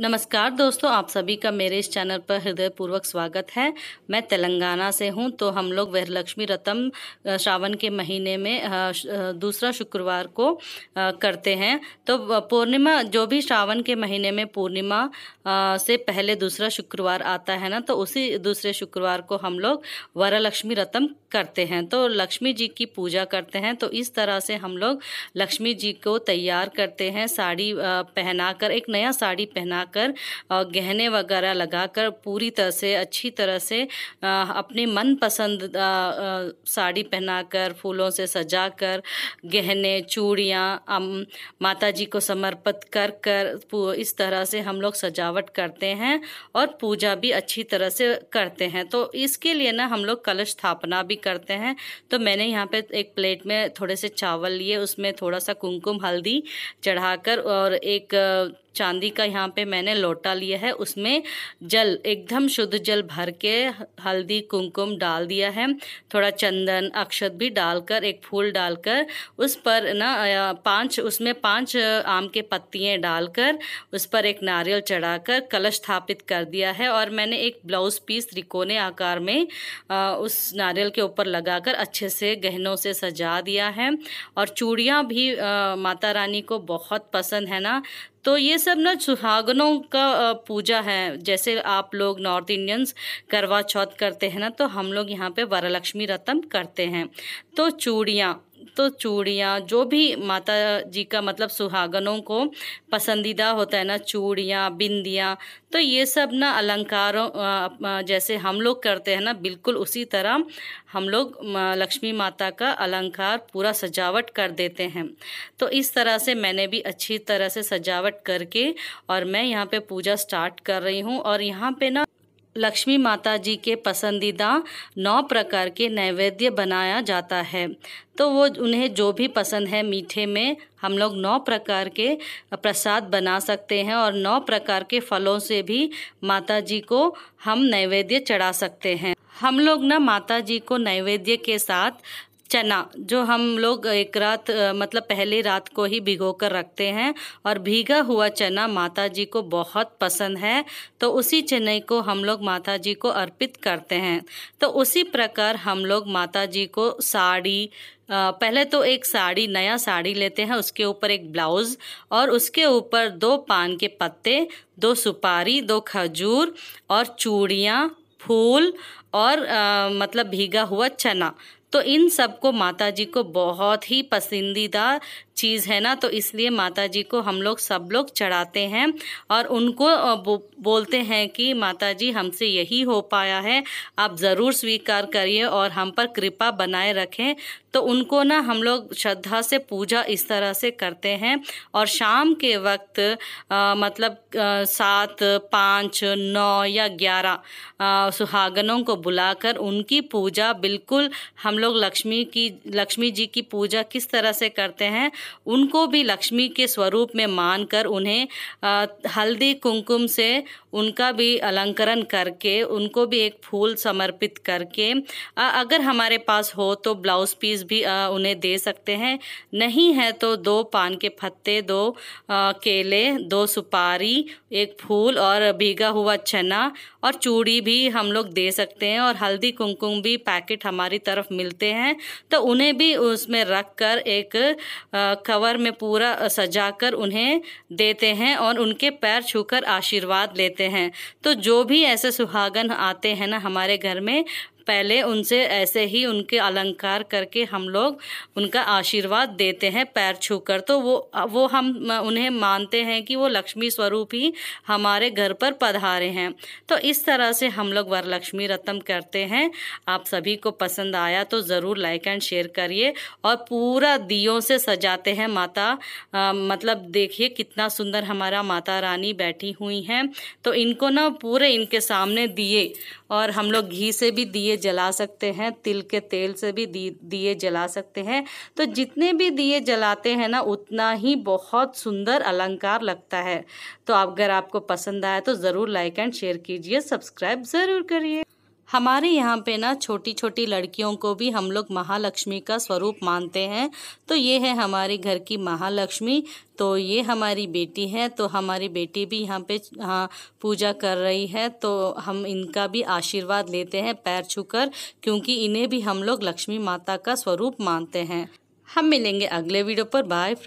नमस्कार दोस्तों आप सभी का मेरे इस चैनल पर हृदयपूर्वक स्वागत है मैं तेलंगाना से हूं तो हम लोग वरलक्ष्मी रतम श्रावण के महीने में दूसरा शुक्रवार को करते हैं तो पूर्णिमा जो भी श्रावण के महीने में पूर्णिमा से पहले दूसरा शुक्रवार आता है ना तो उसी दूसरे शुक्रवार को हम लोग वरलक्ष्मी रतम करते हैं तो लक्ष्मी जी की पूजा करते हैं तो इस तरह से हम लोग लक्ष्मी जी को तैयार करते हैं साड़ी पहनाकर एक नया साड़ी पहना लगाकर गहने वगैरह लगाकर पूरी तरह से अच्छी तरह से अपनी मनपसंद साड़ी पहनाकर फूलों से सजाकर गहने चूड़ियाँ माता जी को समर्पित कर कर इस तरह से हम लोग सजावट करते हैं और पूजा भी अच्छी तरह से करते हैं तो इसके लिए ना हम लोग कलश स्थापना भी करते हैं तो मैंने यहाँ पे एक प्लेट में थोड़े से चावल लिए उसमें थोड़ा सा कुमकुम हल्दी चढ़ाकर और एक चांदी का यहाँ पे मैंने लोटा लिया है उसमें जल एकदम शुद्ध जल भर के हल्दी कुमकुम डाल दिया है थोड़ा चंदन अक्षत भी डालकर एक फूल डालकर उस पर ना पांच उसमें पांच आम के पत्तियाँ डालकर उस पर एक नारियल चढ़ाकर कलश स्थापित कर दिया है और मैंने एक ब्लाउज पीस त्रिकोने आकार में उस नारियल के ऊपर लगाकर अच्छे से गहनों से सजा दिया है और चूड़ियाँ भी माता रानी को बहुत पसंद है ना तो ये सब सब ना सुहागनों का पूजा है जैसे आप लोग नॉर्थ इंडियंस करवा चौथ करते हैं ना तो हम लोग यहाँ पे वरलक्ष्मी रतम करते हैं तो चूड़ियाँ तो चूड़ियाँ जो भी माता जी का मतलब सुहागनों को पसंदीदा होता है ना चूड़ियाँ बिंदियाँ तो ये सब ना अलंकारों जैसे हम लोग करते हैं ना बिल्कुल उसी तरह हम लोग लक्ष्मी माता का अलंकार पूरा सजावट कर देते हैं तो इस तरह से मैंने भी अच्छी तरह से सजावट करके और मैं यहाँ पे पूजा स्टार्ट कर रही हूँ और यहाँ पे ना लक्ष्मी माता जी के पसंदीदा नौ प्रकार के नैवेद्य बनाया जाता है तो वो उन्हें जो भी पसंद है मीठे में हम लोग नौ प्रकार के प्रसाद बना सकते हैं और नौ प्रकार के फलों से भी माता जी को हम नैवेद्य चढ़ा सकते हैं हम लोग ना माता जी को नैवेद्य के साथ चना जो हम लोग एक रात मतलब पहले रात को ही भिगो कर रखते हैं और भीगा हुआ चना माता जी को बहुत पसंद है तो उसी चने को हम लोग माता जी को अर्पित करते हैं तो उसी प्रकार हम लोग माता जी को साड़ी पहले तो एक साड़ी नया साड़ी लेते हैं उसके ऊपर एक ब्लाउज़ और उसके ऊपर दो पान के पत्ते दो सुपारी दो खजूर और चूड़ियाँ फूल और आ, मतलब भीगा हुआ चना तो इन सबको माता जी को बहुत ही पसंदीदा चीज़ है ना तो इसलिए माता जी को हम लोग सब लोग चढ़ाते हैं और उनको बोलते हैं कि माता जी हमसे यही हो पाया है आप ज़रूर स्वीकार करिए और हम पर कृपा बनाए रखें तो उनको ना हम लोग श्रद्धा से पूजा इस तरह से करते हैं और शाम के वक्त आ, मतलब सात पाँच नौ या ग्यारह सुहागनों को बुलाकर उनकी पूजा बिल्कुल हम लोग लक्ष्मी की लक्ष्मी जी की पूजा किस तरह से करते हैं उनको भी लक्ष्मी के स्वरूप में मानकर उन्हें हल्दी कुमकुम से उनका भी अलंकरण करके उनको भी एक फूल समर्पित करके अगर हमारे पास हो तो ब्लाउज पीस भी उन्हें दे सकते हैं नहीं है तो दो पान के पत्ते दो केले दो सुपारी एक फूल और भीगा हुआ चना और चूड़ी भी हम लोग दे सकते हैं और हल्दी कुमकुम भी पैकेट हमारी तरफ मिलते हैं तो उन्हें भी उसमें रख कर एक कवर में पूरा सजा कर उन्हें देते हैं और उनके पैर छूकर आशीर्वाद लेते हैं तो जो भी ऐसे सुहागन आते हैं ना हमारे घर में पहले उनसे ऐसे ही उनके अलंकार करके हम लोग उनका आशीर्वाद देते हैं पैर छूकर तो वो वो हम उन्हें मानते हैं कि वो लक्ष्मी स्वरूप ही हमारे घर पर पधारे हैं तो इस तरह से हम लोग वरलक्ष्मी रत्म करते हैं आप सभी को पसंद आया तो ज़रूर लाइक एंड शेयर करिए और पूरा दियों से सजाते हैं माता आ, मतलब देखिए कितना सुंदर हमारा माता रानी बैठी हुई हैं तो इनको ना पूरे इनके सामने दिए और हम लोग घी से भी दिए जला सकते हैं तिल के तेल से भी दिए जला सकते हैं तो जितने भी दिए जलाते हैं ना उतना ही बहुत सुंदर अलंकार लगता है तो अगर आपको पसंद आया तो ज़रूर लाइक एंड शेयर कीजिए सब्सक्राइब ज़रूर करिए हमारे यहाँ पे ना छोटी छोटी लड़कियों को भी हम लोग महालक्ष्मी का स्वरूप मानते हैं तो ये है हमारे घर की महालक्ष्मी तो ये हमारी बेटी है तो हमारी बेटी भी यहाँ पे हाँ पूजा कर रही है तो हम इनका भी आशीर्वाद लेते हैं पैर छूकर क्योंकि इन्हें भी हम लोग लक्ष्मी माता का स्वरूप मानते हैं हम मिलेंगे अगले वीडियो पर बाय